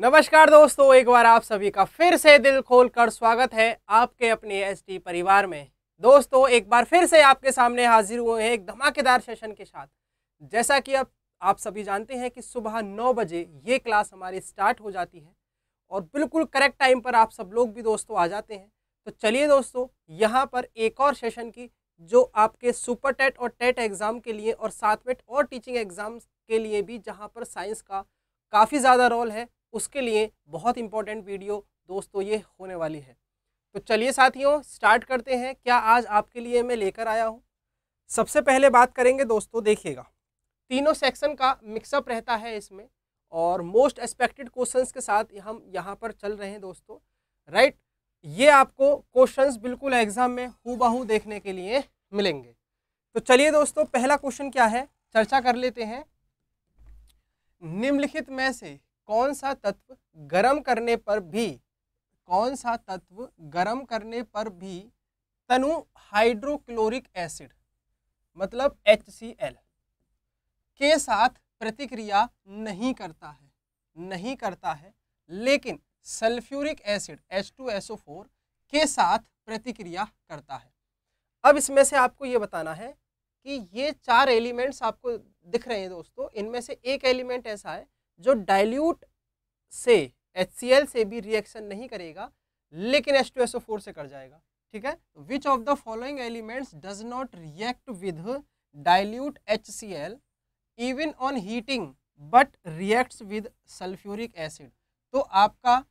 नमस्कार दोस्तों एक बार आप सभी का फिर से दिल खोल कर स्वागत है आपके अपने एसटी परिवार में दोस्तों एक बार फिर से आपके सामने हाजिर हुए हैं एक धमाकेदार सेशन के साथ जैसा कि आप आप सभी जानते हैं कि सुबह नौ बजे ये क्लास हमारी स्टार्ट हो जाती है और बिल्कुल करेक्ट टाइम पर आप सब लोग भी दोस्तों आ जाते हैं तो चलिए दोस्तों यहाँ पर एक और सेशन की जो आपके सुपर टेट और टेट एग्ज़ाम के लिए और सातवेट और टीचिंग एग्ज़ाम के लिए भी जहाँ पर साइंस का काफ़ी ज़्यादा रोल है उसके लिए बहुत इंपॉर्टेंट वीडियो दोस्तों ये होने वाली है तो चलिए साथियों स्टार्ट करते हैं क्या आज आपके लिए मैं लेकर आया हूँ सबसे पहले बात करेंगे दोस्तों देखिएगा तीनों सेक्शन का मिक्सअप रहता है इसमें और मोस्ट एक्सपेक्टेड क्वेश्चंस के साथ हम यहाँ पर चल रहे हैं दोस्तों राइट ये आपको क्वेश्चंस बिल्कुल एग्जाम में हु देखने के लिए मिलेंगे तो चलिए दोस्तों पहला क्वेश्चन क्या है चर्चा कर लेते हैं निम्नलिखित में से कौन सा तत्व गर्म करने पर भी कौन सा तत्व गर्म करने पर भी तनु हाइड्रोक्लोरिक एसिड मतलब HCl के साथ प्रतिक्रिया नहीं करता है नहीं करता है लेकिन सल्फ्यूरिक एसिड H2SO4 के साथ प्रतिक्रिया करता है अब इसमें से आपको ये बताना है कि ये चार एलिमेंट्स आपको दिख रहे हैं दोस्तों इनमें से एक एलिमेंट ऐसा है जो डाइल्यूट से HCl से भी रिएक्शन नहीं करेगा लेकिन H2SO4 से कर जाएगा ठीक है which of the following elements does not react with dilute HCl even on heating but reacts with sulphuric acid तो आपका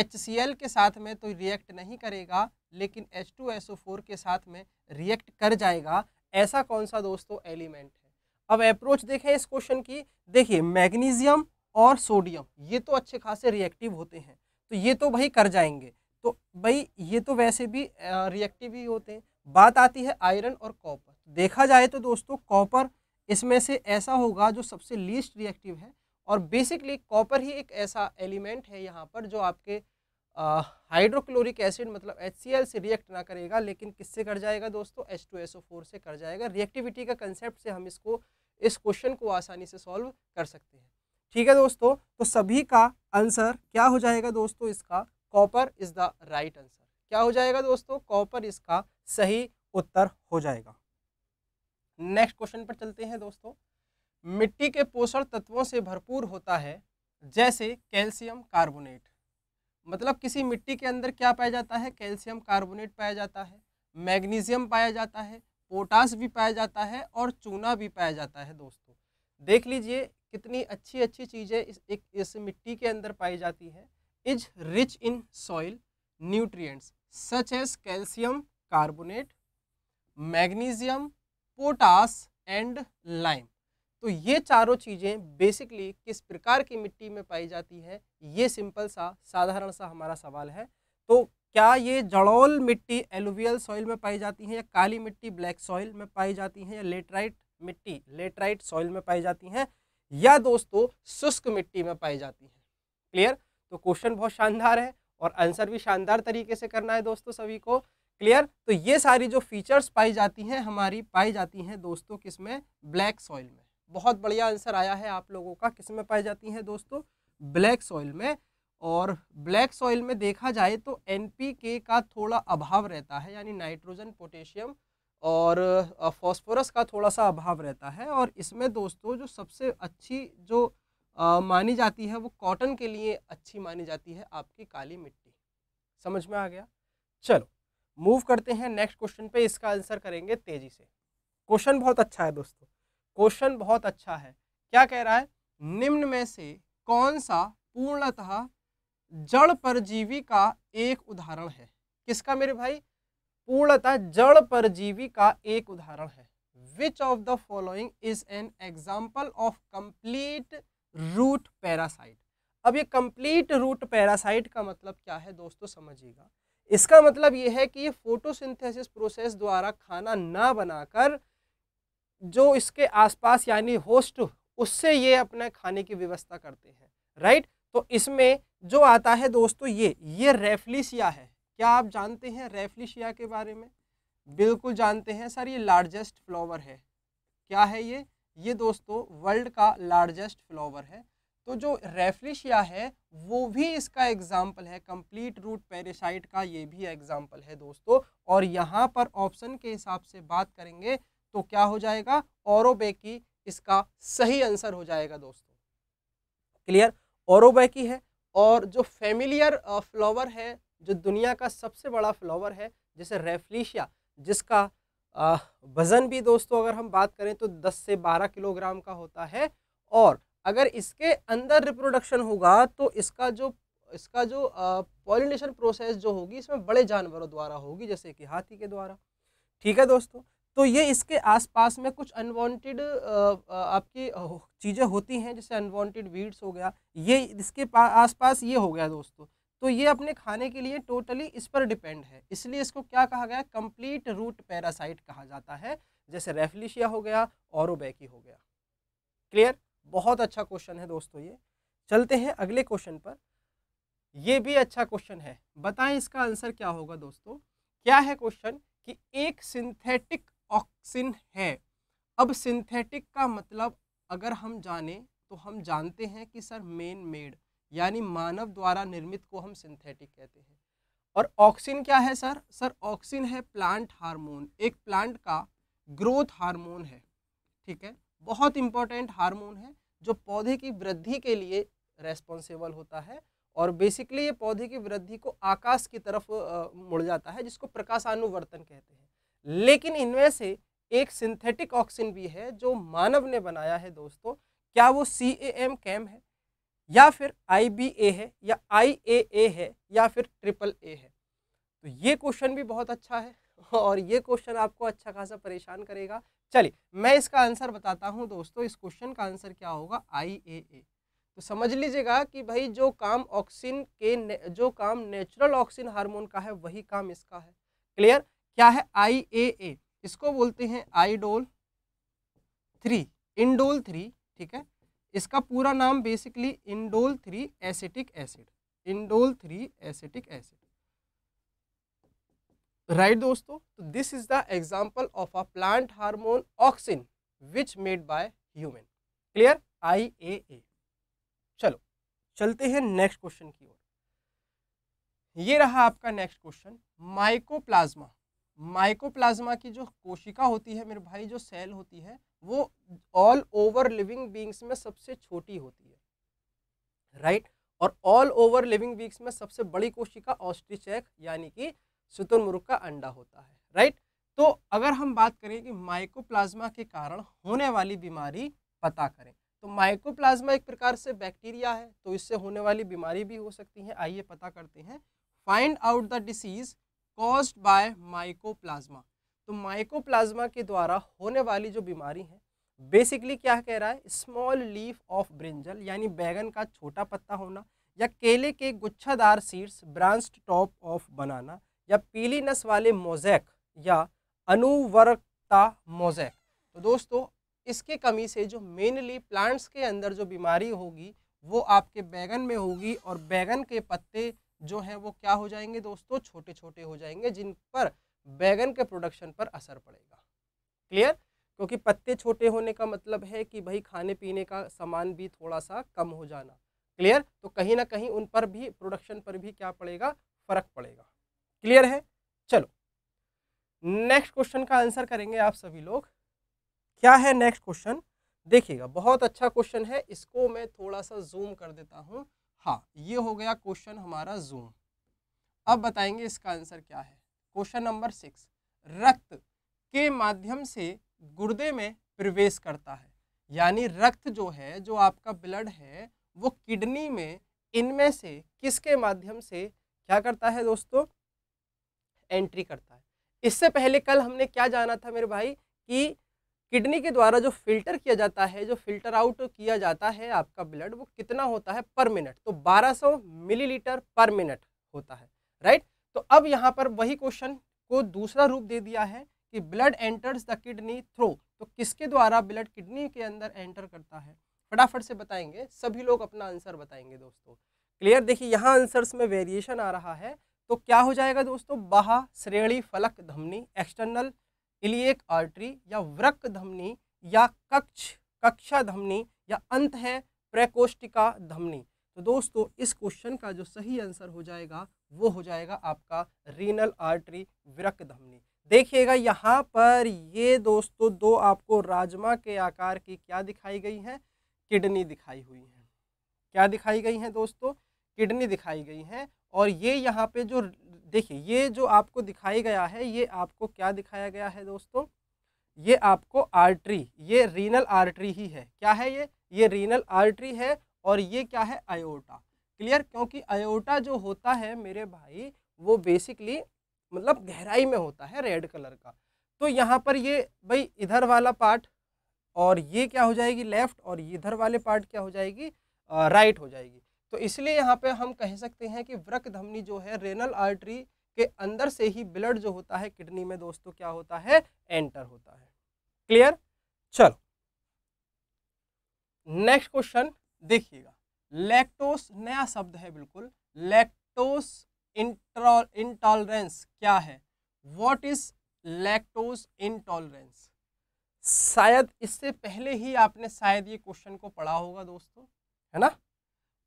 HCl के साथ में तो रिएक्ट नहीं करेगा लेकिन H2SO4 के साथ में रिएक्ट कर जाएगा ऐसा कौन सा दोस्तों एलिमेंट है अब अप्रोच देखें इस क्वेश्चन की देखिए मैग्नीशियम और सोडियम ये तो अच्छे खासे रिएक्टिव होते हैं तो ये तो भाई कर जाएंगे तो भाई ये तो वैसे भी रिएक्टिव ही होते हैं बात आती है आयरन और कॉपर देखा जाए तो दोस्तों कॉपर इसमें से ऐसा होगा जो सबसे लीस्ट रिएक्टिव है और बेसिकली कॉपर ही एक ऐसा एलिमेंट है यहाँ पर जो आपके हाइड्रोक्लोरिक एसिड मतलब एच से रिएक्ट ना करेगा लेकिन किससे कर जाएगा दोस्तों H2SO4 से कर जाएगा रिएक्टिविटी का कंसेप्ट से हम इसको इस क्वेश्चन को आसानी से सॉल्व कर सकते हैं ठीक है दोस्तों तो सभी का आंसर क्या हो जाएगा दोस्तों इसका copper is the right answer क्या हो जाएगा दोस्तों कॉपर इसका सही उत्तर हो जाएगा नेक्स्ट क्वेश्चन पर चलते हैं दोस्तों मिट्टी के पोषण तत्वों से भरपूर होता है जैसे कैल्शियम कार्बोनेट मतलब किसी मिट्टी के अंदर क्या पाया जाता है कैल्शियम कार्बोनेट पाया जाता है मैग्नीशियम पाया जाता है पोटास भी पाया जाता है और चूना भी पाया जाता है दोस्तों देख लीजिए कितनी अच्छी अच्छी चीज़ें इस एक इस मिट्टी के अंदर पाई जाती है is rich in soil nutrients such as calcium carbonate magnesium potash and lime तो ये चारों चीज़ें बेसिकली किस प्रकार की मिट्टी में पाई जाती है ये सिंपल सा साधारण सा हमारा सवाल है तो क्या ये जड़ोल मिट्टी एलुवियल सॉइल में पाई जाती है या काली मिट्टी ब्लैक सॉइल में पाई जाती है या लेटराइट मिट्टी लेटराइट सॉइल में पाई जाती हैं या दोस्तों शुष्क मिट्टी में पाई जाती है क्लियर तो क्वेश्चन बहुत शानदार है और आंसर भी शानदार तरीके से करना है दोस्तों सभी को क्लियर तो ये सारी जो फीचर्स पाई जाती हैं हमारी पाई जाती हैं दोस्तों किसमें ब्लैक सॉइल में बहुत बढ़िया आंसर आया है आप लोगों का किस में पाई जाती हैं दोस्तों ब्लैक सॉइल में और ब्लैक सॉइल में देखा जाए तो एनपीके का थोड़ा अभाव रहता है यानी नाइट्रोजन पोटेशियम और फॉस्फोरस का थोड़ा सा अभाव रहता है और इसमें दोस्तों जो सबसे अच्छी जो आ, मानी जाती है वो कॉटन के लिए अच्छी मानी जाती है आपकी काली मिट्टी समझ में आ गया चलो मूव करते हैं नेक्स्ट क्वेश्चन पे इसका आंसर करेंगे तेज़ी से क्वेश्चन बहुत अच्छा है दोस्तों क्वेश्चन बहुत अच्छा है क्या कह रहा है निम्न में से कौन सा पूर्णतः जड़ परजीवी का एक उदाहरण है किसका मेरे भाई पूर्णतः जड़ परजीवी का एक उदाहरण है which of the following is an example of complete root parasite अब ये कंप्लीट रूट पैरासाइट का मतलब क्या है दोस्तों समझिएगा इसका मतलब ये है कि ये फोटोसिंथेसिस प्रोसेस द्वारा खाना ना बनाकर जो इसके आसपास यानी होस्ट उससे ये अपने खाने की व्यवस्था करते हैं राइट तो इसमें जो आता है दोस्तों ये ये रेफलिसिया है क्या आप जानते हैं रेफ्लिशिया के बारे में बिल्कुल जानते हैं सर ये लार्जेस्ट फ्लावर है क्या है ये ये दोस्तों वर्ल्ड का लार्जेस्ट फ्लावर है तो जो रेफ्लिशिया है वो भी इसका एग्जाम्पल है कंप्लीट रूट पेरिसाइट का ये भी एग्जाम्पल है दोस्तों और यहाँ पर ऑप्शन के हिसाब से बात करेंगे तो क्या हो जाएगा औरोबेकी इसका सही आंसर हो जाएगा दोस्तों क्लियर औरोबेकी है और जो फेमिलियर फ्लावर है जो दुनिया का सबसे बड़ा फ्लावर है जैसे रेफ्लीशिया जिसका वज़न भी दोस्तों अगर हम बात करें तो 10 से 12 किलोग्राम का होता है और अगर इसके अंदर रिप्रोडक्शन होगा तो इसका जो इसका जो पॉलिनेशन प्रोसेस जो होगी इसमें बड़े जानवरों द्वारा होगी जैसे कि हाथी के द्वारा ठीक है दोस्तों तो ये इसके आसपास में कुछ अनवांटेड आपकी चीज़ें होती हैं जैसे अनवांटेड वीड्स हो गया ये इसके आसपास ये हो गया दोस्तों तो ये अपने खाने के लिए टोटली इस पर डिपेंड है इसलिए इसको क्या कहा गया कंप्लीट रूट पैरासाइट कहा जाता है जैसे रेफलिशिया हो गया औरबैकी हो गया क्लियर बहुत अच्छा क्वेश्चन है दोस्तों ये चलते हैं अगले क्वेश्चन पर ये भी अच्छा क्वेश्चन है बताएं इसका आंसर क्या होगा दोस्तों क्या है क्वेश्चन कि एक सिंथेटिक ऑक्सिन है अब सिंथेटिक का मतलब अगर हम जाने तो हम जानते हैं कि सर मेन मेड यानी मानव द्वारा निर्मित को हम सिंथेटिक कहते हैं और ऑक्सिन क्या है सर सर ऑक्सिन है प्लांट हार्मोन एक प्लांट का ग्रोथ हार्मोन है ठीक है बहुत इंपॉर्टेंट हार्मोन है जो पौधे की वृद्धि के लिए रेस्पॉन्सिबल होता है और बेसिकली ये पौधे की वृद्धि को आकाश की तरफ मुड़ जाता है जिसको प्रकाशानुवर्तन कहते हैं लेकिन इनमें से एक सिंथेटिक ऑक्सिन भी है जो मानव ने बनाया है दोस्तों क्या वो सी ए एम कैम है या फिर आई बी ए है या आई ए ए है या फिर ट्रिपल ए है तो ये क्वेश्चन भी बहुत अच्छा है और ये क्वेश्चन आपको अच्छा खासा परेशान करेगा चलिए मैं इसका आंसर बताता हूँ दोस्तों इस क्वेश्चन का आंसर क्या होगा आई ए ए तो समझ लीजिएगा कि भाई जो काम ऑक्सीन के जो काम नेचुरल ऑक्सीन हार्मोन का है वही काम इसका है क्लियर क्या है आई ए ए इसको बोलते हैं आईडोल थ्री इंडोल थ्री ठीक है इसका पूरा नाम basically indole three acetic acid indole three acetic acid right दोस्तों तो this is the example of a plant hormone auxin which made by human clear I A A चलो चलते हैं नेक्स्ट क्वेश्चन की ओर ये रहा आपका नेक्स्ट क्वेश्चन माइकोप्लाज्मा माइकोप्लाज्मा की जो कोशिका होती है मेरे भाई जो सेल होती है वो ऑल ओवर लिविंग बींग्स में सबसे छोटी होती है राइट right? और ऑल ओवर लिविंग बींग्स में सबसे बड़ी कोशिका ऑस्ट्रिच यानी कि शुतुरमुर्ग का अंडा होता है राइट right? तो अगर हम बात करें कि माइकोप्लाज्मा के कारण होने वाली बीमारी पता करें तो माइकोप्लाज्मा एक प्रकार से बैक्टीरिया है तो इससे होने वाली बीमारी भी हो सकती है आइए पता करते हैं find out the disease caused by mycoplasma तो माइकोप्लाज्मा के द्वारा होने वाली जो बीमारी है बेसिकली क्या कह रहा है स्मॉल लीफ ऑफ ब्रिंजल यानी बैगन का छोटा पत्ता होना या केले के गुच्छादार seeds branched top of banana या पीली नस वाले मोजैक या अनुवरकता मोजैक तो दोस्तों इसके कमी से जो मेनली प्लांट्स के अंदर जो बीमारी होगी वो आपके बैगन में होगी और बैगन के पत्ते जो है वो क्या हो जाएंगे दोस्तों छोटे छोटे हो जाएंगे जिन पर बैगन के प्रोडक्शन पर असर पड़ेगा क्लियर क्योंकि पत्ते छोटे होने का मतलब है कि भाई खाने पीने का सामान भी थोड़ा सा कम हो जाना क्लियर तो कहीं ना कहीं उन पर भी प्रोडक्शन पर भी क्या पड़ेगा फर्क पड़ेगा क्लियर है चलो नेक्स्ट क्वेश्चन का आंसर करेंगे आप सभी लोग क्या है नेक्स्ट क्वेश्चन देखिएगा बहुत अच्छा क्वेश्चन है इसको मैं थोड़ा सा जूम कर देता हूँ हाँ ये हो गया क्वेश्चन हमारा जूम अब बताएंगे इसका आंसर क्या है क्वेश्चन नंबर सिक्स रक्त के माध्यम से गुर्दे में प्रवेश करता है यानी रक्त जो है जो आपका ब्लड है वो किडनी में इनमें से किसके माध्यम से क्या करता है दोस्तों एंट्री करता है इससे पहले कल हमने क्या जाना था मेरे भाई कि किडनी के द्वारा जो फिल्टर किया जाता है जो फिल्टर आउट किया जाता है आपका ब्लड वो कितना होता है पर मिनट तो 1200 मिलीलीटर पर मिनट होता है राइट तो अब यहाँ पर वही क्वेश्चन को दूसरा रूप दे दिया है कि blood enters the kidney through तो किसके द्वारा ब्लड किडनी के अंदर एंटर करता है फटाफट से बताएंगे सभी लोग अपना आंसर बताएंगे दोस्तों क्लियर देखिए यहाँ आंसर्स में वेरिएशन आ रहा है तो क्या हो जाएगा दोस्तों बाहा श्रेणी फलक धमनी एक्सटर्नल इलियक आर्टरी या वृक्क धमनी या कक्ष कक्षा धमनी या अंत है प्रकोष्टिका धमनी तो दोस्तों इस क्वेश्चन का जो सही आंसर हो जाएगा वो हो जाएगा आपका रीनल आर्टरी विरक धमनी देखिएगा यहाँ पर ये दोस्तों दो आपको राजमा के आकार की क्या दिखाई गई है किडनी दिखाई हुई है क्या दिखाई गई है दोस्तों किडनी दिखाई गई है और ये यहाँ पे जो देखिए ये जो आपको दिखाई गया है ये आपको क्या दिखाया गया है दोस्तों ये आपको आर्टरी ये रीनल आर्टरी ही है क्या है ये ये रीनल आर्टरी है और ये क्या है आयोटा क्लियर क्योंकि आयोटा जो होता है मेरे भाई वो बेसिकली मतलब गहराई में होता है रेड कलर का तो यहाँ पर ये भाई इधर वाला पार्ट और ये क्या हो जाएगी लेफ़्ट और इधर वाले पार्ट क्या हो जाएगी राइट हो जाएगी तो इसलिए यहाँ पे हम कह सकते हैं कि वृक धमनी जो है रेनल आर्टरी के अंदर से ही ब्लड जो होता है किडनी में दोस्तों क्या होता है एंटर होता है क्लियर चलो नेक्स्ट क्वेश्चन देखिएगा लैक्टोस नया शब्द है बिल्कुल लैक्टोस इंटॉलरेंस क्या है वॉट इज लैक्टोस इंटॉलरेंस शायद इससे पहले ही आपने शायद ये क्वेश्चन को पढ़ा होगा दोस्तों है ना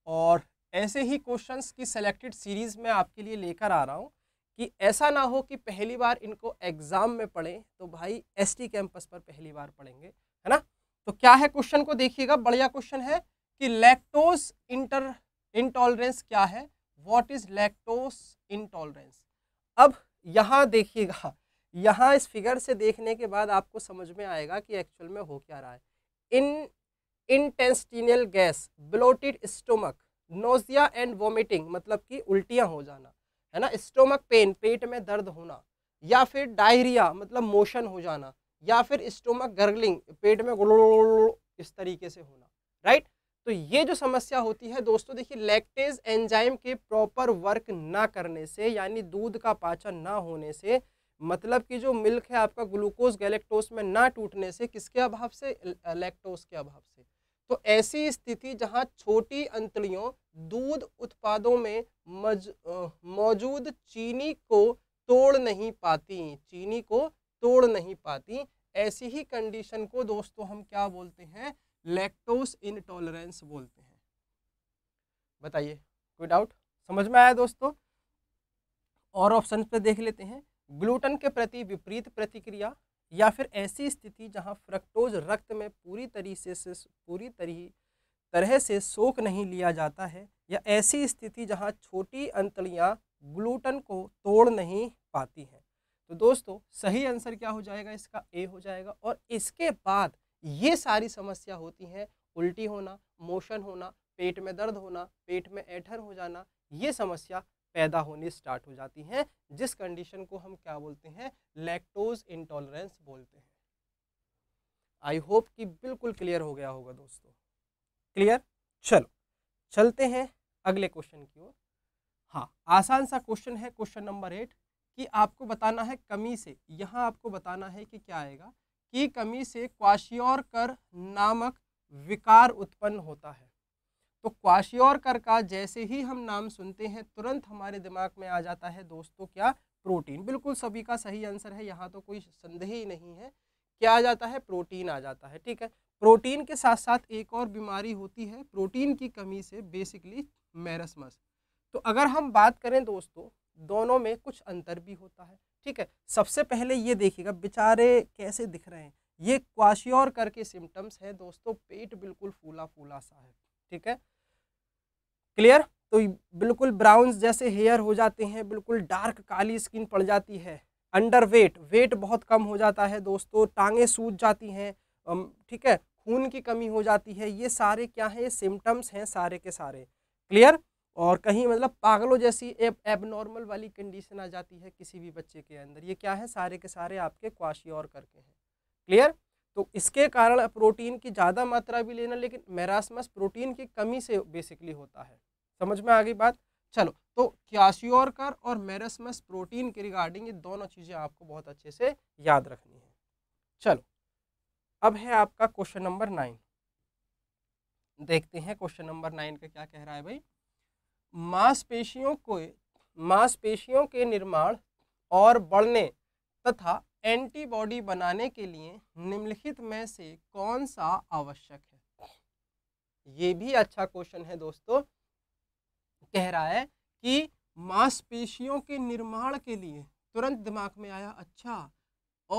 और ऐसे ही क्वेश्चंस की सिलेक्टेड सीरीज़ में आपके लिए लेकर आ रहा हूँ कि ऐसा ना हो कि पहली बार इनको एग्ज़ाम में पढ़ें तो भाई एसटी कैंपस पर पहली बार पढ़ेंगे है ना तो क्या है क्वेश्चन को देखिएगा बढ़िया क्वेश्चन है कि लैक्टोज इंटर इंटॉलरेंस क्या है वॉट इज़ लैक्टोस इंटॉलरेंस अब यहाँ देखिएगा यहाँ इस फिगर से देखने के बाद आपको समझ में आएगा कि एक्चुअल में हो क्या रहा है in intestinal gas bloated stomach nausea and vomiting मतलब कि उल्टियाँ हो जाना है ना स्टोमक पेन पेट में दर्द होना या फिर डायरिया मतलब मोशन हो जाना या फिर स्टोमक गर्गलिंग पेट में गुड़ इस तरीके से होना राइट तो ये जो समस्या होती है दोस्तों देखिए लैक्टेज एंजाइम के प्रॉपर वर्क ना करने से यानी दूध का पाचन ना होने से मतलब कि जो मिल्क है आपका ग्लूकोज गैलेक्टोज में ना टूटने से किसके अभाव से लैक्टोज के अभाव से तो ऐसी स्थिति जहां छोटी अंतड़ियों दूध उत्पादों में मज मौजूद चीनी को तोड़ नहीं पाती चीनी को तोड़ नहीं पाती ऐसी ही कंडीशन को दोस्तों हम क्या बोलते हैं लैक्टोस इनटॉलरेंस बोलते हैं बताइए कोई डाउट समझ में आया दोस्तों और ऑप्शन पे देख लेते हैं ग्लूटन के प्रति विपरीत प्रतिक्रिया या फिर ऐसी स्थिति जहां फ्रक्टोज रक्त में पूरी तरीके से पूरी तरी तरह से सोख नहीं लिया जाता है या ऐसी स्थिति जहां छोटी अंतड़ियां ग्लूटन को तोड़ नहीं पाती हैं तो दोस्तों सही आंसर क्या हो जाएगा इसका ए हो जाएगा और इसके बाद ये सारी समस्या होती हैं उल्टी होना मोशन होना पेट में दर्द होना पेट में ऐठन हो जाना ये समस्या पैदा होनी स्टार्ट हो जाती हैं जिस कंडीशन को हम क्या बोलते हैं लैक्टोज इंटॉलरेंस बोलते हैं आई होप कि बिल्कुल क्लियर हो गया होगा दोस्तों क्लियर चलो चलते हैं अगले क्वेश्चन की ओर हाँ आसान सा क्वेश्चन है क्वेश्चन नंबर एट कि आपको बताना है कमी से यहाँ आपको बताना है कि क्या आएगा कि कमी से क्वाशियोर कर नामक विकार उत्पन्न होता है तो कर का जैसे ही हम नाम सुनते हैं तुरंत हमारे दिमाग में आ जाता है दोस्तों क्या प्रोटीन बिल्कुल सभी का सही आंसर है यहाँ तो कोई संदेह ही नहीं है क्या आ जाता है प्रोटीन आ जाता है ठीक है प्रोटीन के साथ साथ एक और बीमारी होती है प्रोटीन की कमी से बेसिकली मैरसमस तो अगर हम बात करें दोस्तों दोनों में कुछ अंतर भी होता है ठीक है सबसे पहले ये देखिएगा बेचारे कैसे दिख रहे हैं ये क्वाशियोर करके सिम्टम्स हैं दोस्तों पेट बिल्कुल फूला फूला सा है ठीक है क्लियर तो बिल्कुल ब्राउन जैसे हेयर हो जाते हैं बिल्कुल डार्क काली स्किन पड़ जाती है अंडर वेट वेट बहुत कम हो जाता है दोस्तों टांगे सूज जाती हैं ठीक है खून की कमी हो जाती है ये सारे क्या है ये सिम्टम्स हैं सारे के सारे क्लियर और कहीं मतलब पागलों जैसी एबनॉर्मल वाली कंडीशन आ जाती है किसी भी बच्चे के अंदर ये क्या है सारे के सारे आपके क्वाशियोर करके हैं क्लियर तो इसके कारण प्रोटीन की ज़्यादा मात्रा भी लेना लेकिन मैरासमस प्रोटीन की कमी से बेसिकली होता है समझ में आ गई बात चलो तो क्यासियोरकर और मैरासमस प्रोटीन के रिगार्डिंग ये दोनों चीज़ें आपको बहुत अच्छे से याद रखनी है चलो अब है आपका क्वेश्चन नंबर नाइन देखते हैं क्वेश्चन नंबर नाइन का क्या कह रहा है भाई मांसपेशियों को मांसपेशियों के निर्माण और बढ़ने तथा एंटीबॉडी बनाने के लिए निम्नलिखित में से कौन सा आवश्यक है ये भी अच्छा क्वेश्चन है दोस्तों कह रहा है कि मांसपेशियों के निर्माण के लिए तुरंत दिमाग में आया अच्छा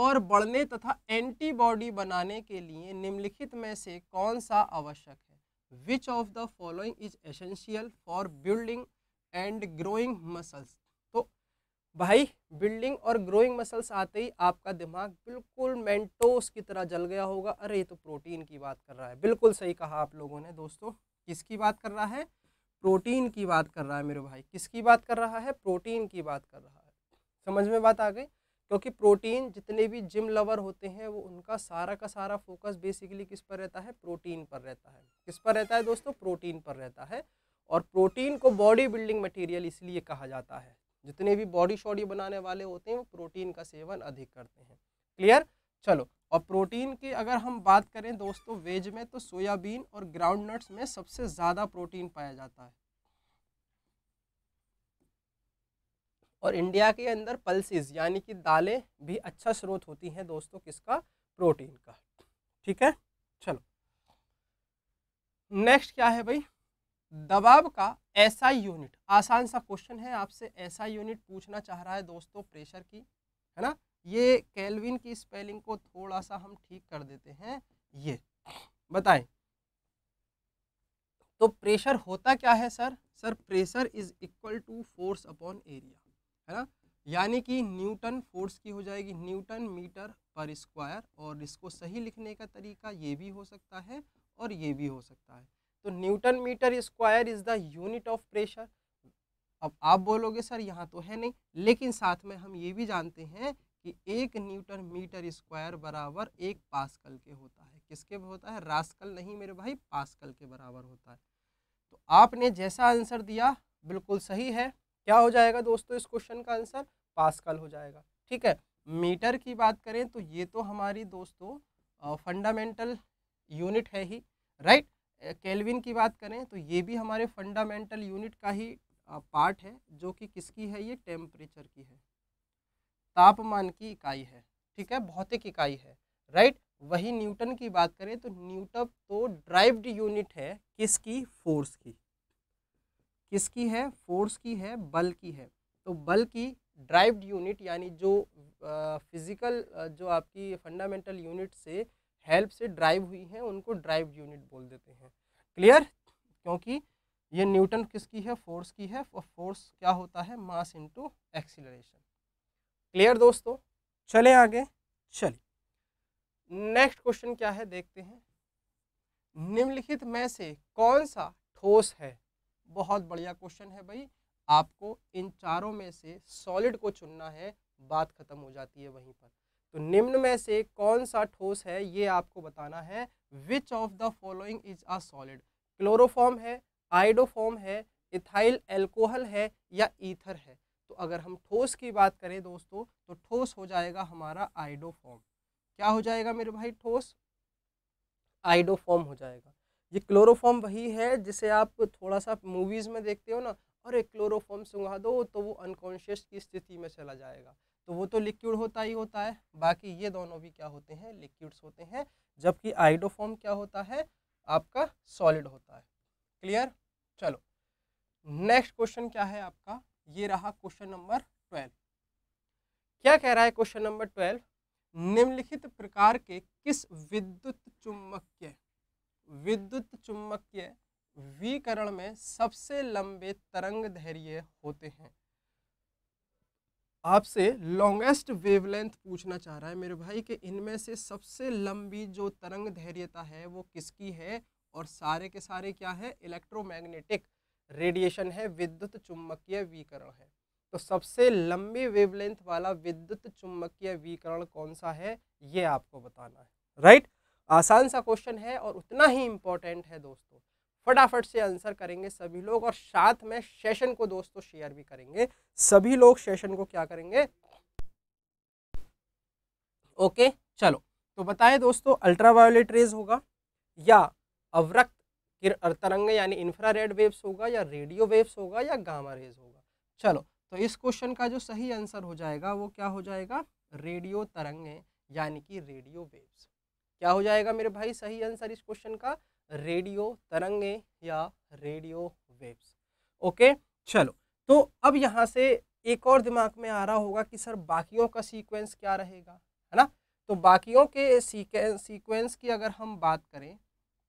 और बढ़ने तथा एंटीबॉडी बनाने के लिए निम्नलिखित में से कौन सा आवश्यक है which of the following is essential for building and growing muscles भाई बिल्डिंग और ग्रोइंग मसल्स आते ही आपका दिमाग बिल्कुल मेंटोस की तरह जल गया होगा अरे ये तो प्रोटीन की बात कर रहा है बिल्कुल सही कहा आप लोगों ने दोस्तों किसकी बात कर रहा है प्रोटीन की बात कर रहा है मेरे भाई किसकी बात कर रहा है प्रोटीन की बात कर रहा है समझ में बात आ गई क्योंकि प्रोटीन जितने भी जिम लवर होते हैं वो उनका सारा का सारा फोकस बेसिकली किस पर रहता है प्रोटीन पर रहता है किस पर रहता है दोस्तों प्रोटीन पर रहता है और प्रोटीन को बॉडी बिल्डिंग मटेरियल इसलिए कहा जाता है जितने भी बॉडी शॉडी बनाने वाले होते हैं वो प्रोटीन का सेवन अधिक करते हैं क्लियर चलो और प्रोटीन की अगर हम बात करें दोस्तों वेज में तो सोयाबीन और ग्राउंड नट्स में सबसे ज़्यादा प्रोटीन पाया जाता है और इंडिया के अंदर पल्सिस यानी कि दालें भी अच्छा स्रोत होती हैं दोस्तों किसका प्रोटीन का ठीक है चलो नेक्स्ट क्या है भाई दबाव का ऐसा यूनिट आसान सा क्वेश्चन है आपसे ऐसा यूनिट पूछना चाह रहा है दोस्तों प्रेशर की है ना ये कैलविन की स्पेलिंग को थोड़ा सा हम ठीक कर देते हैं ये बताएं तो प्रेशर होता क्या है sir sir pressure is equal to force upon area है ना यानी कि न्यूटन फोर्स की हो जाएगी न्यूटन मीटर पर स्क्वायर और इसको सही लिखने का तरीका ये भी हो सकता है और ये भी हो सकता है तो newton metre square is the unit of pressure अब आप बोलोगे सर यहाँ तो है नहीं लेकिन साथ में हम ये भी जानते हैं कि एक न्यूटन मीटर स्क्वायर बराबर एक पास्कल के होता है किसके होता है रास्कल नहीं मेरे भाई पास्कल के बराबर होता है तो आपने जैसा आंसर दिया बिल्कुल सही है क्या हो जाएगा दोस्तों इस क्वेश्चन का आंसर पास्कल हो जाएगा ठीक है मीटर की बात करें तो ये तो हमारी दोस्तों फंडामेंटल यूनिट है ही राइट केल्विन की बात करें तो ये भी हमारे फंडामेंटल यूनिट का ही पार्ट है जो कि किसकी है ये टेम्परेचर की है तापमान की इकाई है ठीक है भौतिक इकाई है राइट वही न्यूटन की बात करें तो न्यूटन तो ड्राइव्ड यूनिट है किसकी फोर्स की किसकी है फोर्स की है बल की है तो बल की ड्राइव्ड यूनिट यानी जो फिज़िकल जो आपकी फंडामेंटल यूनिट से हेल्प से ड्राइव हुई हैं उनको ड्राइव यूनिट बोल देते हैं क्लियर क्योंकि ये न्यूटन किसकी है फोर्स की है और फोर्स क्या होता है मास इनटू एक्सीलरेशन क्लियर दोस्तों चले आगे चलिए नेक्स्ट क्वेश्चन क्या है देखते हैं निम्नलिखित में से कौन सा ठोस है बहुत बढ़िया क्वेश्चन है भाई आपको इन चारों में से सॉलिड को चुनना है बात खत्म हो जाती है वहीं पर तो निम्न में से कौन सा ठोस है ये आपको बताना है which of the following is a solid chloroform है आइडोफॉर्म है इथाइल एल्कोहल है या ईथर है तो अगर हम ठोस की बात करें दोस्तों तो ठोस हो जाएगा हमारा आइडोफॉर्म क्या हो जाएगा मेरे भाई ठोस आइडोफॉर्म हो जाएगा ये क्लोरोफॉर्म वही है जिसे आप थोड़ा सा मूवीज़ में देखते हो ना अरे क्लोरोफॉर्म सुंगा दो तो वो अनकॉन्शियस की स्थिति में चला जाएगा तो वो तो लिक्विड होता ही होता है बाकी ये दोनों भी क्या होते हैं लिक्विड्स होते हैं जबकि आइडोफॉर्म क्या होता है आपका सॉलिड होता है क्लियर चलो नेक्स्ट क्वेश्चन क्या है आपका ये रहा क्वेश्चन नंबर ट्वेल्व क्या कह रहा है क्वेश्चन नंबर ट्वेल्व निम्नलिखित प्रकार के किस विद्युत चुम्बकीय विद्युत चुम्बकीय विकरण में सबसे लंबे तरंग धैर्य होते हैं आपसे लॉन्गेस्ट वेवलेंथ पूछना चाह रहा है मेरे भाई कि इनमें से सबसे लंबी जो तरंग धैर्यता है वो किसकी है और सारे के सारे क्या है इलेक्ट्रोमैग्नेटिक रेडिएशन है विद्युत चुंबकीय वीकरण है तो सबसे लंबी वेवलेंथ वाला विद्युत चुंबकीय वीकरण कौन सा है ये आपको बताना है राइट आसान सा क्वेश्चन है और उतना ही इम्पोर्टेंट है दोस्तों फटाफट से आंसर करेंगे सभी लोग और साथ में सेशन को दोस्तों शेयर भी करेंगे सभी लोग सेशन को क्या करेंगे ओके चलो तो बताएं दोस्तों अल्ट्रावायोलेट रेज होगा या अवरक्त तरंग यानी इंफ्रारेड वेव्स होगा या रेडियो वेव्स होगा या गामा रेज होगा चलो तो इस क्वेश्चन का जो सही आंसर हो जाएगा वो क्या हो जाएगा रेडियो तरंगे यानी कि रेडियो वेव्स क्या हो जाएगा मेरे भाई सही आंसर इस क्वेश्चन का रेडियो तरंगे या रेडियो वेव्स ओके चलो तो अब यहाँ से एक और दिमाग में आ रहा होगा कि सर बाकियों का सीक्वेंस क्या रहेगा है ना तो बाकियों के सीक्वेंस सीक्वेंस की अगर हम बात करें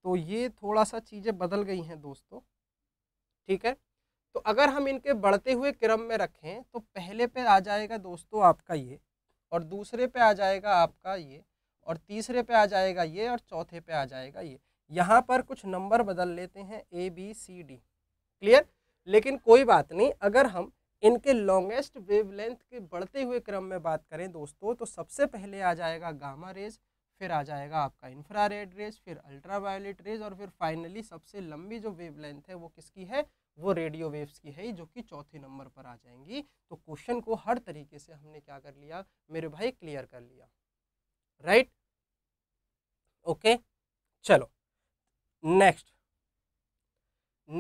तो ये थोड़ा सा चीज़ें बदल गई हैं दोस्तों ठीक है तो अगर हम इनके बढ़ते हुए क्रम में रखें तो पहले पे आ जाएगा दोस्तों आपका ये और दूसरे पे आ जाएगा आपका ये और तीसरे पे आ जाएगा ये और चौथे पे आ जाएगा ये यहाँ पर कुछ नंबर बदल लेते हैं A B C D clear लेकिन कोई बात नहीं अगर हम इनके लॉन्गेस्ट वेवलेंथ के बढ़ते हुए क्रम में बात करें दोस्तों तो सबसे पहले आ जाएगा गामा रेज फिर आ जाएगा आपका इंफ्रा रेड रेज फिर वायोलेट रेज और फिर फाइनली सबसे लंबी जो वेवलेंथ है वो किसकी है वो रेडियो वेव्स की है जो कि चौथे नंबर पर आ जाएंगी तो क्वेश्चन को हर तरीके से हमने क्या कर लिया मेरे भाई क्लियर कर लिया राइट ओके चलो नेक्स्ट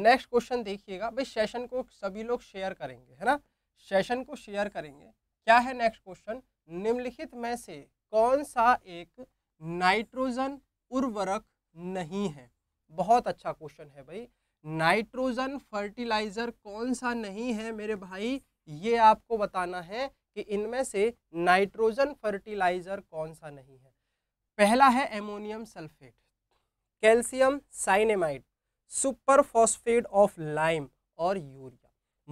नेक्स्ट क्वेश्चन देखिएगा भाई सेशन को सभी लोग शेयर करेंगे है ना सेशन को शेयर करेंगे क्या है नेक्स्ट क्वेश्चन निम्नलिखित में से कौन सा एक नाइट्रोजन उर्वरक नहीं है बहुत अच्छा क्वेश्चन है भाई नाइट्रोजन फर्टिलाइजर कौन सा नहीं है मेरे भाई ये आपको बताना है कि इनमें से नाइट्रोजन फर्टिलाइजर कौन सा नहीं है पहला है ammonium sulphate calcium cyanamide super of lime और यूरिया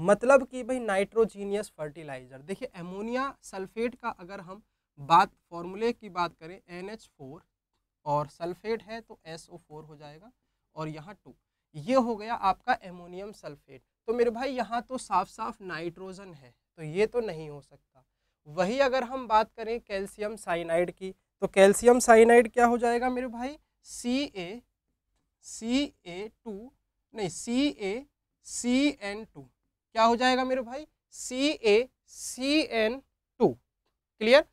मतलब कि भाई नाइट्रोजीनियस फर्टिलाइजर देखिए एमोनिया सल्फेट का अगर हम बात फॉर्मूले की बात करें एन फोर और सल्फेट है तो एस ओ फोर हो जाएगा और यहाँ टू ये हो गया आपका एमोनियम सल्फेट तो मेरे भाई यहाँ तो साफ साफ नाइट्रोजन है तो ये तो नहीं हो सकता वही अगर हम बात करें कैल्शियम साइनाइड की तो कैल्शियम साइनाइड क्या हो जाएगा मेरे भाई C A C A to नहीं C A C N to क्या हो जाएगा मेरे भाई C A C N two clear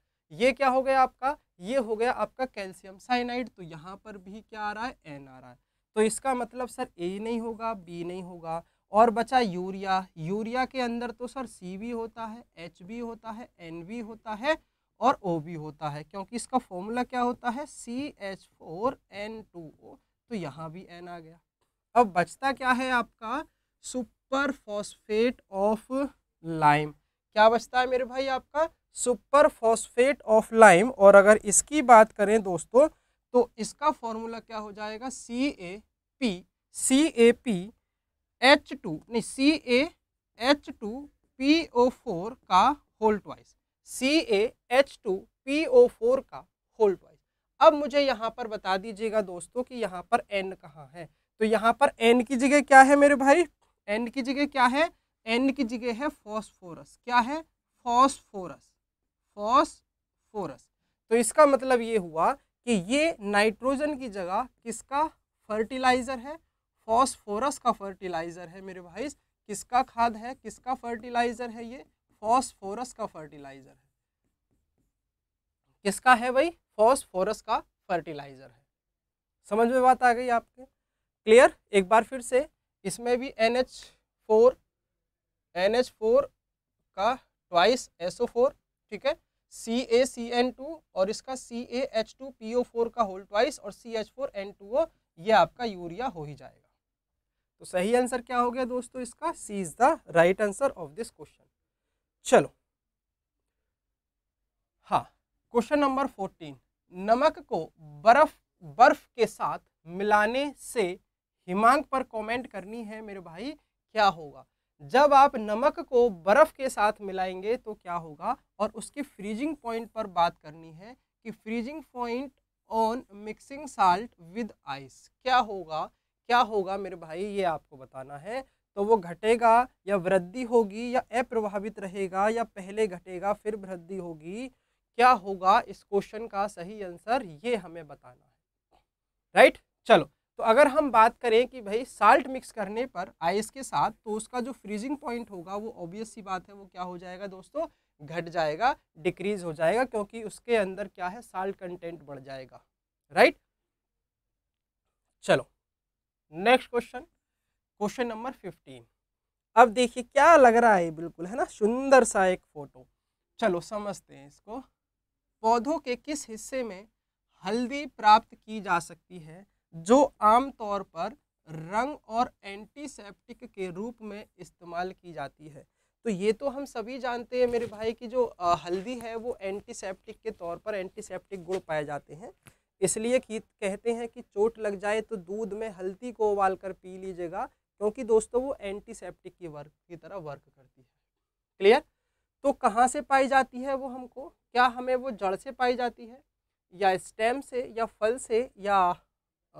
ये क्या हो गया आपका ये हो गया आपका कैल्शियम साइनाइड तो यहाँ पर भी क्या आ रहा है एन आ रहा है तो इसका मतलब सर ए नहीं होगा बी नहीं होगा और बचा यूरिया यूरिया के अंदर तो सर सी भी होता है एच भी होता है एन भी होता है और ओ भी होता है क्योंकि इसका फॉर्मूला क्या होता है C H four N two O तो यहाँ भी एन आ गया अब बचता क्या है आपका सुपर फॉस्फेट ऑफ लाइम क्या बचता है मेरे भाई आपका सुपर फॉस्फेट ऑफ लाइम और अगर इसकी बात करें दोस्तों तो इसका फॉर्मूला क्या हो जाएगा C A P C A P H two नहीं C A H two P O four का whole twice C A H two P O four का होल्ड वाइज अब मुझे यहाँ पर बता दीजिएगा दोस्तों कि यहाँ पर एन कहाँ है तो यहाँ पर एन की जगह क्या है मेरे भाई एन की जगह क्या है एन की जगह है फॉस्फोरस क्या है फॉस्फोरस फॉस्फोरस तो इसका मतलब ये हुआ कि ये नाइट्रोजन की जगह किसका फर्टिलाइज़र है फॉस्फोरस का फर्टिलाइज़र है मेरे भाई किसका खाद है किसका फर्टिलाइज़र है ये फॉस्फोरस का फर्टिलाइजर है किसका है भाई फॉस्फोरस का फर्टिलाइजर है समझ में बात आ गई आपके क्लियर एक बार फिर से इसमें भी N H four N H four का ट्वाइस एस ओ फोर ठीक है C A C N two और इसका C A H two P O four का होल ट्वाइस और C H four N two O ये आपका यूरिया हो ही जाएगा तो सही आंसर क्या हो गया दोस्तों इसका C is the right answer of this question चलो हाँ क्वेश्चन नंबर फोर्टीन नमक को बर्फ बर्फ के साथ मिलाने से हिमांक पर कमेंट करनी है मेरे भाई क्या होगा जब आप नमक को बर्फ़ के साथ मिलाएंगे तो क्या होगा और उसके फ्रीजिंग पॉइंट पर बात करनी है कि freezing point on mixing salt with ice क्या होगा क्या होगा मेरे भाई ये आपको बताना है तो वो घटेगा या वृद्धि होगी या अप्रभावित रहेगा या पहले घटेगा फिर वृद्धि होगी क्या होगा इस क्वेश्चन का सही आंसर ये हमें बताना है राइट चलो तो अगर हम बात करें कि भाई साल्ट मिक्स करने पर आइस के साथ तो उसका जो फ्रीजिंग पॉइंट होगा वो ऑब्वियस सी बात है वो क्या हो जाएगा दोस्तों घट जाएगा डिक्रीज हो जाएगा क्योंकि उसके अंदर क्या है साल्ट कंटेंट बढ़ जाएगा राइट चलो next question question number fifteen अब देखिए क्या लग रहा है बिल्कुल है ना सुंदर सा एक फोटो चलो समझते हैं इसको पौधों के किस हिस्से में हल्दी प्राप्त की जा सकती है जो आमतौर पर रंग और एंटीसेप्टिक के रूप में इस्तेमाल की जाती है तो ये तो हम सभी जानते हैं मेरे भाई की जो हल्दी है वो एंटीसेप्टिक के तौर पर एंटीसेप्टिक गुड़ पाए जाते हैं इसलिए कि कहते हैं कि चोट लग जाए तो दूध में हल्दी को उबाल कर पी लीजिएगा क्योंकि दोस्तों वो एंटीसेप्टिक की वर्क की तरह वर्क करती है क्लियर तो कहाँ से पाई जाती है वो हमको क्या हमें वो जड़ से पाई जाती है या स्टेम से या फल से या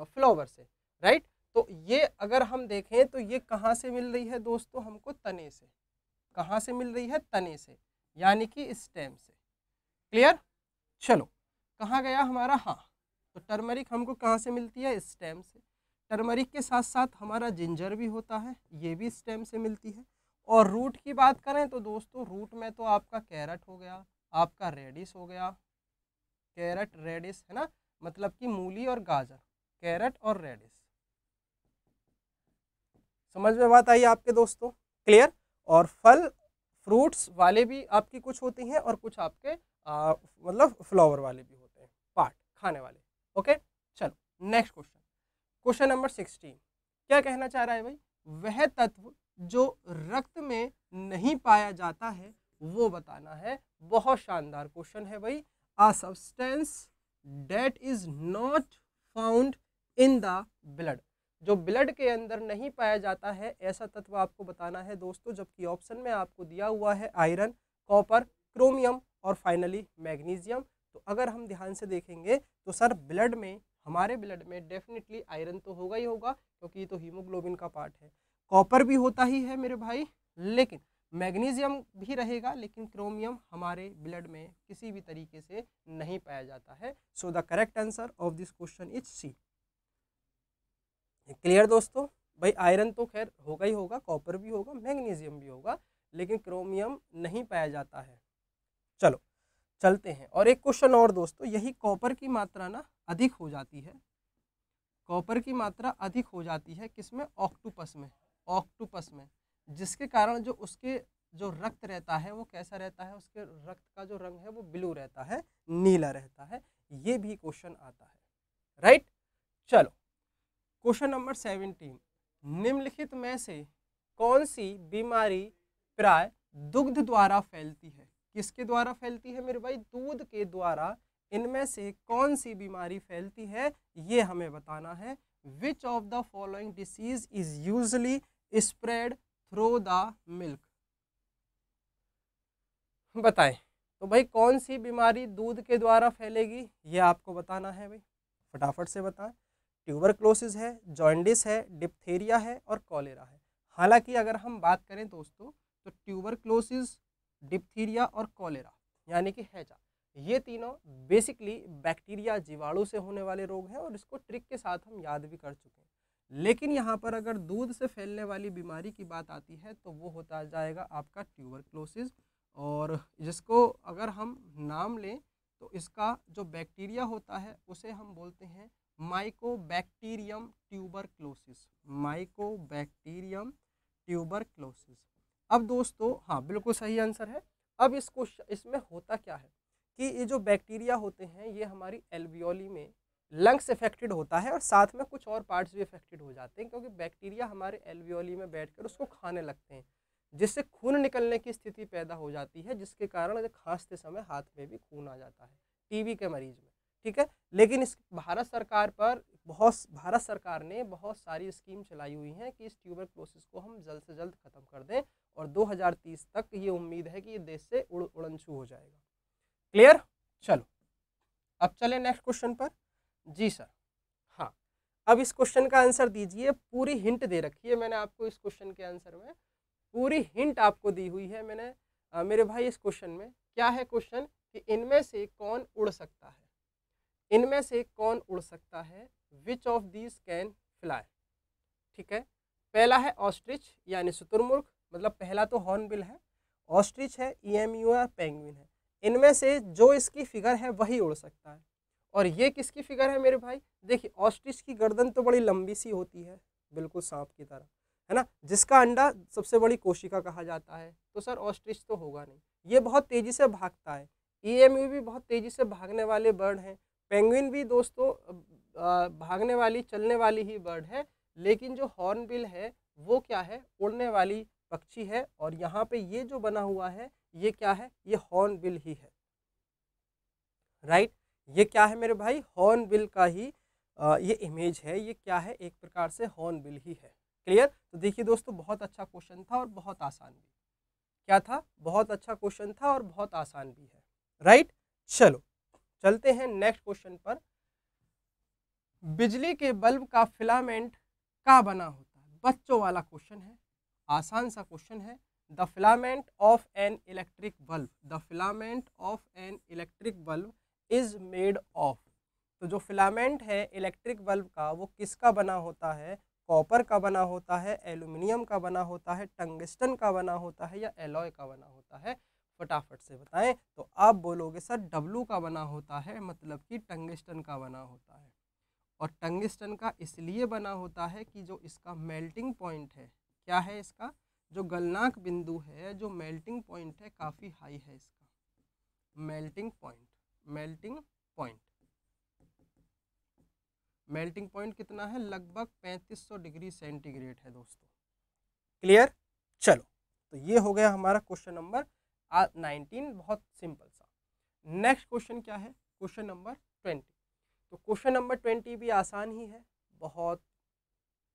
फ्लावर से राइट तो ये अगर हम देखें तो ये कहाँ से मिल रही है दोस्तों हमको तने से कहाँ से मिल रही है तने से यानी कि स्टेम से क्लियर चलो कहाँ गया हमारा हाँ तो टर्मरिक हमको कहाँ से मिलती है स्टेम से टर्मरिक के साथ साथ हमारा जिंजर भी होता है ये भी स्टेम से मिलती है और रूट की बात करें तो दोस्तों रूट में तो आपका कैरट हो गया आपका रेडिस हो गया कैरट रेडिस है ना मतलब कि मूली और गाजर कैरट और रेडिस समझ में बात आई आपके दोस्तों क्लियर और फल फ्रूट्स वाले भी आपकी कुछ होती हैं और कुछ आपके आ, मतलब फ्लावर वाले भी होते हैं पार्ट खाने वाले ओके चलो next question question number sixteen क्या कहना चाह रहा है भाई वह तत्व जो रक्त में नहीं पाया जाता है वो बताना है बहुत शानदार क्वेश्चन है भाई a substance that is not found in the blood जो ब्लड के अंदर नहीं पाया जाता है ऐसा तत्व आपको बताना है दोस्तों जबकि ऑप्शन में आपको दिया हुआ है आयरन कॉपर क्रोमियम और फाइनली मैग्नीशियम तो अगर हम ध्यान से देखेंगे तो सर ब्लड में हमारे ब्लड में डेफिनेटली आयरन तो होगा ही होगा क्योंकि ये तो हीमोग्लोबिन का पार्ट है कॉपर भी होता ही है मेरे भाई लेकिन मैग्नीशियम भी रहेगा लेकिन क्रोमियम हमारे ब्लड में किसी भी तरीके से नहीं पाया जाता है so the correct answer of this question is C clear दोस्तों भाई आयरन तो खैर होगा ही होगा कॉपर भी होगा मैग्नीशियम भी होगा लेकिन क्रोमियम नहीं पाया जाता है चलो चलते हैं और एक क्वेश्चन और दोस्तों यही कॉपर की मात्रा ना अधिक हो जाती है कॉपर की मात्रा अधिक हो जाती है किसमें ऑक्टोपस में ऑक्टोपस में जिसके कारण जो उसके जो रक्त रहता है वो कैसा रहता है उसके रक्त का जो रंग है वो ब्लू रहता है नीला रहता है ये भी क्वेश्चन आता है राइट चलो क्वेश्चन नंबर सेवेंटीन निम्नलिखित में से कौन सी बीमारी प्राय दुग्ध द्वारा फैलती है किसके द्वारा फैलती है मेरे भाई दूध के द्वारा इनमें से कौन सी बीमारी फैलती है ये हमें बताना है which of the following disease is usually spread through the milk बताएं तो भाई कौन सी बीमारी दूध के द्वारा फैलेगी ये आपको बताना है भाई फटाफट से बताएं क्लोसिस है जॉइंडिस है डिप्थेरिया है और कॉलेरा है हालांकि अगर हम बात करें दोस्तों तो क्लोसिस डिप्थीरिया और कॉलेरा यानी कि हैजा ये तीनों बेसिकली बैक्टीरिया जीवाणु से होने वाले रोग हैं और इसको ट्रिक के साथ हम याद भी कर चुके हैं लेकिन यहाँ पर अगर दूध से फैलने वाली बीमारी की बात आती है तो वो होता जाएगा आपका क्लोसिस और जिसको अगर हम नाम लें तो इसका जो बैक्टीरिया होता है उसे हम बोलते हैं माइकोबैक्टीरियम ट्यूबरक्लोसिस माइकोबैक्टीरियम ट्यूबरक्लोसिस अब दोस्तों हाँ बिल्कुल सही आंसर है अब इस क्वेश्चन इसमें होता क्या है कि ये जो बैक्टीरिया होते हैं ये हमारी एल्वियोली में लंग्स इफेक्टेड होता है और साथ में कुछ और पार्ट्स भी इफेक्टेड हो जाते हैं क्योंकि बैक्टीरिया हमारे एल्वियोली में बैठकर उसको खाने लगते हैं जिससे खून निकलने की स्थिति पैदा हो जाती है जिसके कारण खांसते समय हाथ में भी खून आ जाता है टीबी के मरीज में ठीक है लेकिन इस भारत सरकार पर बहुत भारत सरकार ने बहुत सारी स्कीम चलाई हुई हैं कि इस ट्यूबर क्लोसिस को हम जल्द से जल्द ख़त्म कर दें और 2030 तक ये उम्मीद है कि ये देश से उड़ उड़नछू हो जाएगा क्लियर चलो अब चले नेक्स्ट क्वेश्चन पर जी सर हाँ अब इस क्वेश्चन का आंसर दीजिए पूरी हिंट दे रखी है मैंने आपको इस क्वेश्चन के आंसर में पूरी हिंट आपको दी हुई है मैंने आ, मेरे भाई इस क्वेश्चन में क्या है क्वेश्चन कि इनमें से कौन उड़ सकता है इनमें से कौन उड़ सकता है which of these can fly ठीक है पहला है ऑस्ट्रिच यानी शतुर्मुर्ख मतलब पहला तो हॉर्न बिल है ऑस्ट्रिच है ई एम यू है पेंगुइन है इनमें से जो इसकी फिगर है वही उड़ सकता है और ये किसकी फिगर है मेरे भाई देखिए ऑस्ट्रिच की गर्दन तो बड़ी लंबी सी होती है बिल्कुल सांप की तरह है ना जिसका अंडा सबसे बड़ी कोशिका कहा जाता है तो सर ऑस्ट्रिच तो होगा नहीं ये बहुत तेज़ी से भागता है ई एम यू भी बहुत तेज़ी से भागने वाले बर्ड हैं पेंगुइन भी दोस्तों भागने वाली चलने वाली ही बर्ड है लेकिन जो हॉर्नबिल है वो क्या है उड़ने वाली पक्षी है और यहाँ पे ये जो बना हुआ है ये क्या है ये हॉर्न बिल ही है राइट ये क्या है मेरे भाई हॉर्न बिल का ही आ, ये इमेज है ये क्या है एक प्रकार से हॉर्न बिल ही है क्लियर तो देखिए दोस्तों बहुत अच्छा क्वेश्चन था और बहुत आसान भी क्या था बहुत अच्छा क्वेश्चन था और बहुत आसान भी है राइट चलो चलते हैं नेक्स्ट क्वेश्चन पर बिजली के बल्ब का फिलामेंट का बना होता है बच्चों वाला क्वेश्चन है आसान सा क्वेश्चन है the filament of an electric bulb the filament of an electric bulb is made of तो जो फिलामेंट है इलेक्ट्रिक बल्ब का वो किसका बना होता है कॉपर का बना होता है एल्यूमिनियम का बना होता है टंगस्टन का बना होता है या एलॉय का बना होता है फटाफट से बताएं तो आप बोलोगे सर डब्लू का बना होता है मतलब कि टंगस्टन का बना होता है और टंगस्टन का इसलिए बना होता है कि जो इसका मेल्टिंग पॉइंट है क्या है इसका जो गलनाक बिंदु है जो मेल्टिंग पॉइंट है काफ़ी हाई है इसका melting point melting point melting point कितना है लगभग 3500 डिग्री सेंटीग्रेड है दोस्तों क्लियर चलो तो ये हो गया हमारा क्वेश्चन नंबर नाइनटीन बहुत सिंपल सा नेक्स्ट क्वेश्चन क्या है क्वेश्चन नंबर ट्वेंटी तो क्वेश्चन नंबर ट्वेंटी भी आसान ही है बहुत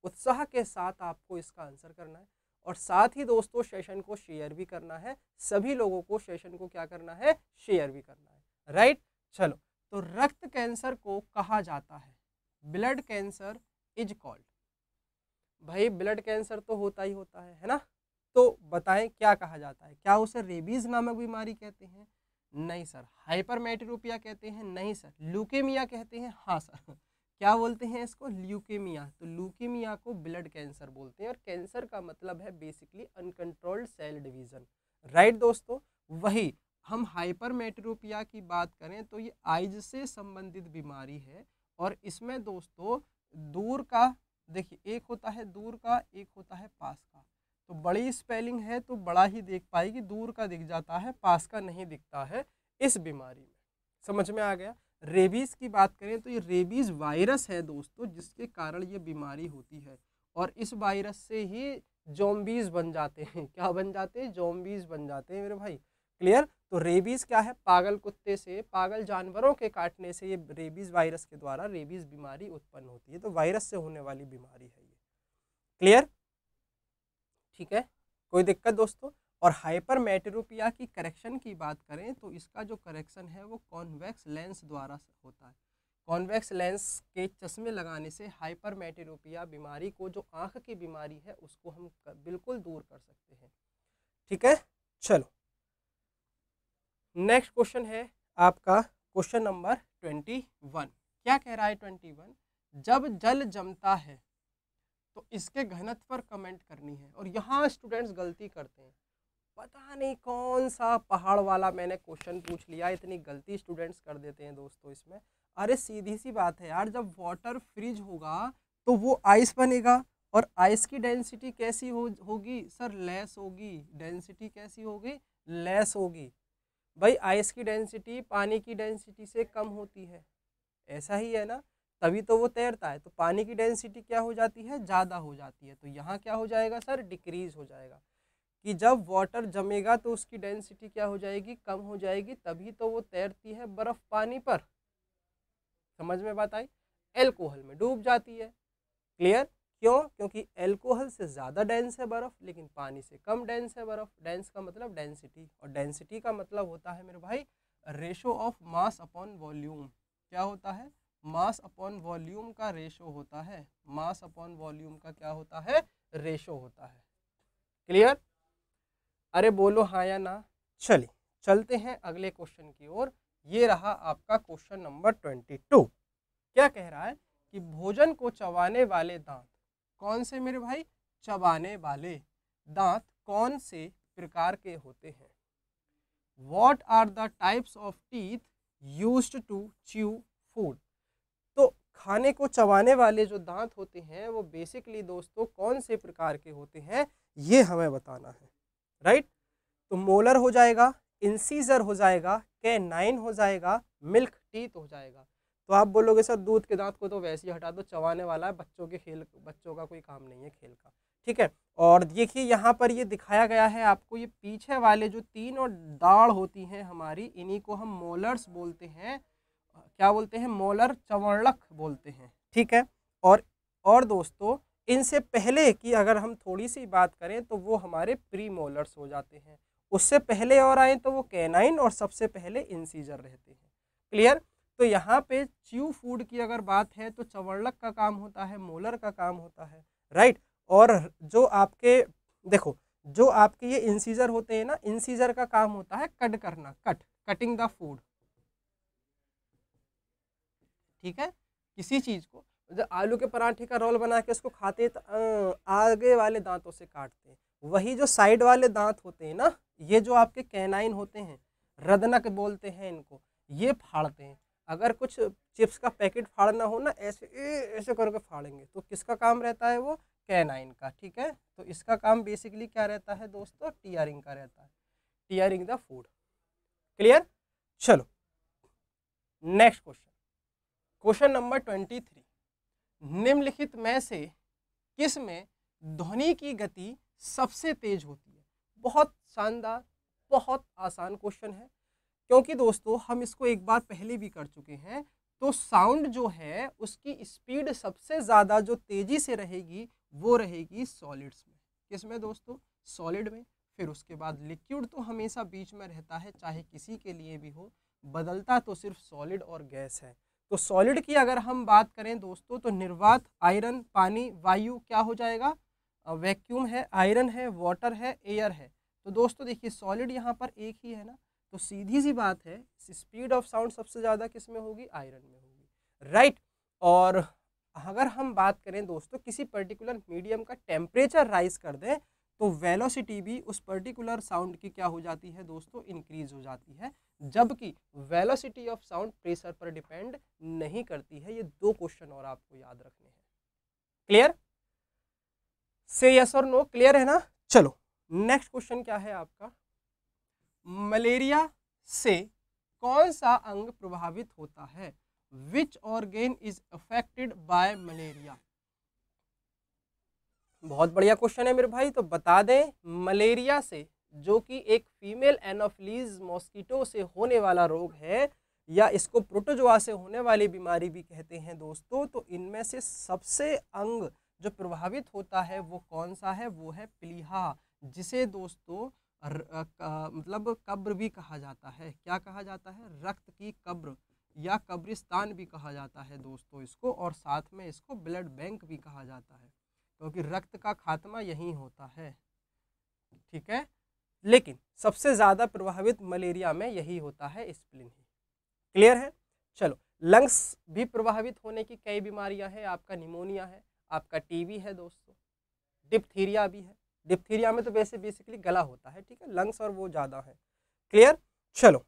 उत्साह के साथ आपको इसका आंसर करना है और साथ ही दोस्तों सेशन को शेयर भी करना है सभी लोगों को सेशन को क्या करना है शेयर भी करना है राइट चलो तो रक्त कैंसर को कहा जाता है ब्लड कैंसर इज कॉल्ड भाई ब्लड कैंसर तो होता ही होता है है ना तो बताएं क्या कहा जाता है क्या उसे रेबीज नामक बीमारी कहते हैं नहीं सर हाइपर कहते हैं नहीं सर लुकेमिया कहते हैं हाँ सर क्या बोलते हैं इसको ल्यूकेमिया तो ल्यूकेमिया को ब्लड कैंसर बोलते हैं और कैंसर का मतलब है basically uncontrolled cell division right दोस्तों वही हम हाइपरमेट्रोपिया की बात करें तो ये आइज से संबंधित बीमारी है और इसमें दोस्तों दूर का देखिए एक होता है दूर का एक होता है पास का तो बड़ी स्पेलिंग है तो बड़ा ही देख पाएगी दूर का दिख जाता है पास का नहीं दिखता है इस बीमारी में समझ में आ गया रेबीज़ की बात करें तो ये रेबीज़ वायरस है दोस्तों जिसके कारण ये बीमारी होती है और इस वायरस से ही जोम्बीज़ बन जाते हैं क्या बन जाते हैं जोम्बीज़ बन जाते हैं मेरे भाई क्लियर तो रेबीज़ क्या है पागल कुत्ते से पागल जानवरों के काटने से ये रेबीज़ वायरस के द्वारा रेबीज़ बीमारी उत्पन्न होती है तो वायरस से होने वाली बीमारी है ये क्लियर ठीक है कोई दिक्कत दोस्तों और हाइपर मेटेरोपिया की करेक्शन की बात करें तो इसका जो करेक्शन है वो कॉन्वेक्स लेंस द्वारा होता है कॉन्वेक्स लेंस के चश्मे लगाने से हाइपर मेटेरोपिया बीमारी को जो आँख की बीमारी है उसको हम कर, बिल्कुल दूर कर सकते हैं ठीक है चलो नेक्स्ट क्वेश्चन है आपका क्वेश्चन नंबर ट्वेंटी वन क्या कह रहा है ट्वेंटी वन जब जल जमता है तो इसके घनत्व पर कमेंट करनी है और यहाँ स्टूडेंट्स गलती करते हैं पता नहीं कौन सा पहाड़ वाला मैंने क्वेश्चन पूछ लिया इतनी गलती स्टूडेंट्स कर देते हैं दोस्तों इसमें अरे सीधी सी बात है यार जब वाटर फ्रिज होगा तो वो आइस बनेगा और आइस की डेंसिटी कैसी हो होगी सर लेस होगी डेंसिटी कैसी होगी लेस होगी भाई आइस की डेंसिटी पानी की डेंसिटी से कम होती है ऐसा ही है ना तभी तो वो तैरता है तो पानी की डेंसिटी क्या हो जाती है ज़्यादा हो जाती है तो यहाँ क्या हो जाएगा सर डिक्रीज़ हो जाएगा कि जब वाटर जमेगा तो उसकी डेंसिटी क्या हो जाएगी कम हो जाएगी तभी तो वो तैरती है बर्फ़ पानी पर समझ में बात आई एल्कोहल में डूब जाती है क्लियर क्यों क्योंकि एल्कोहल से ज़्यादा डेंस है बर्फ़ लेकिन पानी से कम डेंस है बर्फ़ डेंस का मतलब डेंसिटी और डेंसिटी का मतलब होता है मेरे भाई ratio of mass upon volume क्या होता है मास अपॉन वॉल्यूम का रेशो होता है मास अपॉन वॉल्यूम का क्या होता है रेशो होता है क्लियर अरे बोलो हाँ या ना चलिए चलते हैं अगले क्वेश्चन की ओर ये रहा आपका क्वेश्चन नंबर ट्वेंटी टू क्या कह रहा है कि भोजन को चबाने वाले दांत कौन से मेरे भाई चबाने वाले दांत कौन से प्रकार के होते हैं what are the types of teeth use to chew food तो खाने को चबाने वाले जो दांत होते हैं वो बेसिकली दोस्तों कौन से प्रकार के होते हैं ये हमें बताना है राइट तो मोलर हो जाएगा इंसीजर हो जाएगा के नाइन हो जाएगा मिल्क टीथ हो जाएगा तो आप बोलोगे सर दूध के दांत को तो वैसे ही हटा दो चबाने वाला है बच्चों के खेल बच्चों का कोई काम नहीं है खेल का ठीक है और देखिए यहाँ पर ये दिखाया गया है आपको ये पीछे वाले जो तीन और दाढ़ होती हैं हमारी इन्हीं को हम मोलर्स बोलते हैं क्या बोलते हैं मोलर चवर्णक बोलते हैं ठीक है और और दोस्तों इनसे पहले की अगर हम थोड़ी सी बात करें तो वो हमारे प्री मोलर्स हो जाते हैं उससे पहले और आए तो वो कैनाइन और सबसे पहले इंसीजर रहते हैं क्लियर तो यहाँ पे च्यू फूड की अगर बात है तो चवर्लक का काम होता है मोलर का काम होता है राइट और जो आपके देखो जो आपके ये इंसीजर होते हैं ना इंसीजर का काम होता है कट करना कट कटिंग द फूड ठीक है किसी चीज़ को जब आलू के पराठे का रोल बना के उसको खाते हैं तो आगे वाले दांतों से काटते हैं वही जो साइड वाले दांत होते हैं ना ये जो आपके कैनाइन होते हैं रदनक बोलते हैं इनको ये फाड़ते हैं अगर कुछ चिप्स का पैकेट फाड़ना हो ना ऐसे ऐसे करके फाड़ेंगे तो किसका काम रहता है वो कैनाइन का ठीक है तो इसका काम बेसिकली क्या रहता है दोस्तों टीयरिंग का रहता है टीयरिंग द फूड क्लियर चलो next question question number twenty three निम्नलिखित में से किस में ध्वनि की गति सबसे तेज होती है बहुत शानदार बहुत आसान क्वेश्चन है क्योंकि दोस्तों हम इसको एक बार पहले भी कर चुके हैं तो साउंड जो है उसकी स्पीड सबसे ज़्यादा जो तेज़ी से रहेगी वो रहेगी सॉलिड्स में किस में दोस्तों सॉलिड में फिर उसके बाद लिक्विड तो हमेशा बीच में रहता है चाहे किसी के लिए भी हो बदलता तो सिर्फ सॉलिड और गैस है तो सॉलिड की अगर हम बात करें दोस्तों तो निर्वात आयरन पानी वायु क्या हो जाएगा वैक्यूम है आयरन है वाटर है एयर है तो दोस्तों देखिए सॉलिड यहाँ पर एक ही है ना तो सीधी सी बात है स्पीड ऑफ साउंड सबसे ज़्यादा किस में होगी आयरन में होगी राइट और अगर हम बात करें दोस्तों किसी पर्टिकुलर मीडियम का टेम्परेचर राइज कर दें तो वेलोसिटी भी उस पर्टिकुलर साउंड की क्या हो जाती है दोस्तों इंक्रीज हो जाती है जबकि वेलोसिटी ऑफ साउंड प्रेशर पर डिपेंड नहीं करती है ये दो क्वेश्चन और आपको याद रखने हैं क्लियर से यस और नो क्लियर है ना चलो नेक्स्ट क्वेश्चन क्या है आपका मलेरिया से कौन सा अंग प्रभावित होता है which organ is affected by malaria बहुत बढ़िया क्वेश्चन है मेरे भाई तो बता दें मलेरिया से जो कि एक फीमेल एनोफिलीज मॉस्किटो से होने वाला रोग है या इसको प्रोटोजोआ से होने वाली बीमारी भी कहते हैं दोस्तों तो इनमें से सबसे अंग जो प्रभावित होता है वो कौन सा है वो है प्लीहा जिसे दोस्तों र, आ, मतलब कब्र भी कहा जाता है क्या कहा जाता है रक्त की कब्र या कब्रिस्तान भी कहा जाता है दोस्तों इसको और साथ में इसको ब्लड बैंक भी कहा जाता है क्योंकि तो रक्त का खात्मा यहीं होता है ठीक है लेकिन सबसे ज़्यादा प्रभावित मलेरिया में यही होता है स्प्लिन ही क्लियर है चलो लंग्स भी प्रभावित होने की कई बीमारियां हैं आपका निमोनिया है आपका टीबी है दोस्तों डिप्थीरिया भी है डिप्थीरिया में तो वैसे बेसिकली गला होता है ठीक है लंग्स और वो ज़्यादा है क्लियर चलो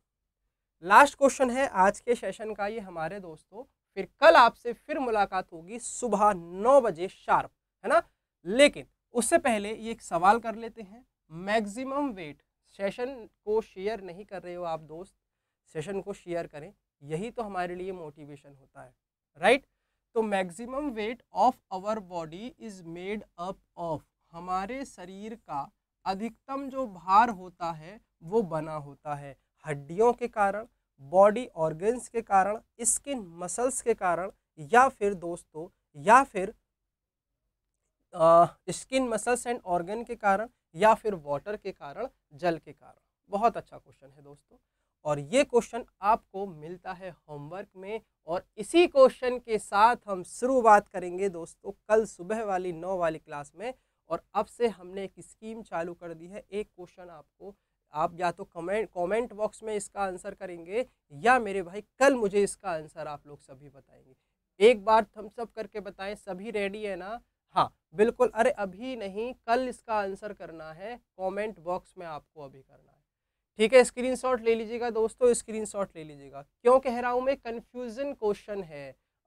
लास्ट क्वेश्चन है आज के सेशन का ये हमारे दोस्तों फिर कल आपसे फिर मुलाकात होगी सुबह नौ बजे शार्प है ना लेकिन उससे पहले ये एक सवाल कर लेते हैं मैक्सिमम वेट सेशन को शेयर नहीं कर रहे हो आप दोस्त सेशन को शेयर करें यही तो हमारे लिए मोटिवेशन होता है राइट right? तो maximum weight of our body is made up of हमारे शरीर का अधिकतम जो भार होता है वो बना होता है हड्डियों के कारण बॉडी ऑर्गन्स के कारण स्किन मसल्स के कारण या फिर दोस्तों या फिर स्किन मसल्स एंड ऑर्गन के कारण या फिर वाटर के कारण जल के कारण बहुत अच्छा क्वेश्चन है दोस्तों और ये क्वेश्चन आपको मिलता है होमवर्क में और इसी क्वेश्चन के साथ हम शुरुआत करेंगे दोस्तों कल सुबह वाली नौ वाली क्लास में और अब से हमने एक स्कीम चालू कर दी है एक क्वेश्चन आपको आप या तो कमेंट कमेंट बॉक्स में इसका आंसर करेंगे या मेरे भाई कल मुझे इसका आंसर आप लोग सभी बताएंगे एक बार थम्सअप करके बताएं सभी रेडी है ना हाँ बिल्कुल अरे अभी नहीं कल इसका आंसर करना है कमेंट बॉक्स में आपको अभी करना है ठीक है स्क्रीनशॉट ले लीजिएगा दोस्तों स्क्रीनशॉट ले लीजिएगा क्यों कह रहा हूँ मैं कन्फ्यूज़न क्वेश्चन है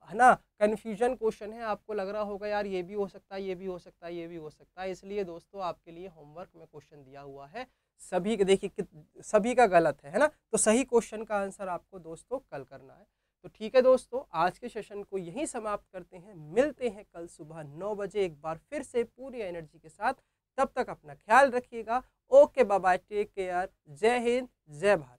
है ना कन्फ्यूजन क्वेश्चन है आपको लग रहा होगा यार ये भी हो सकता है ये भी हो सकता है ये भी हो सकता है इसलिए दोस्तों आपके लिए होमवर्क में क्वेश्चन दिया हुआ है सभी देखिए सभी का गलत है है ना तो सही क्वेश्चन का आंसर आपको दोस्तों कल करना है तो ठीक है दोस्तों आज के सेशन को यहीं समाप्त करते हैं मिलते हैं कल सुबह नौ बजे एक बार फिर से पूरी एनर्जी के साथ तब तक अपना ख्याल रखिएगा ओके बाय टेक केयर जय हिंद जय भारत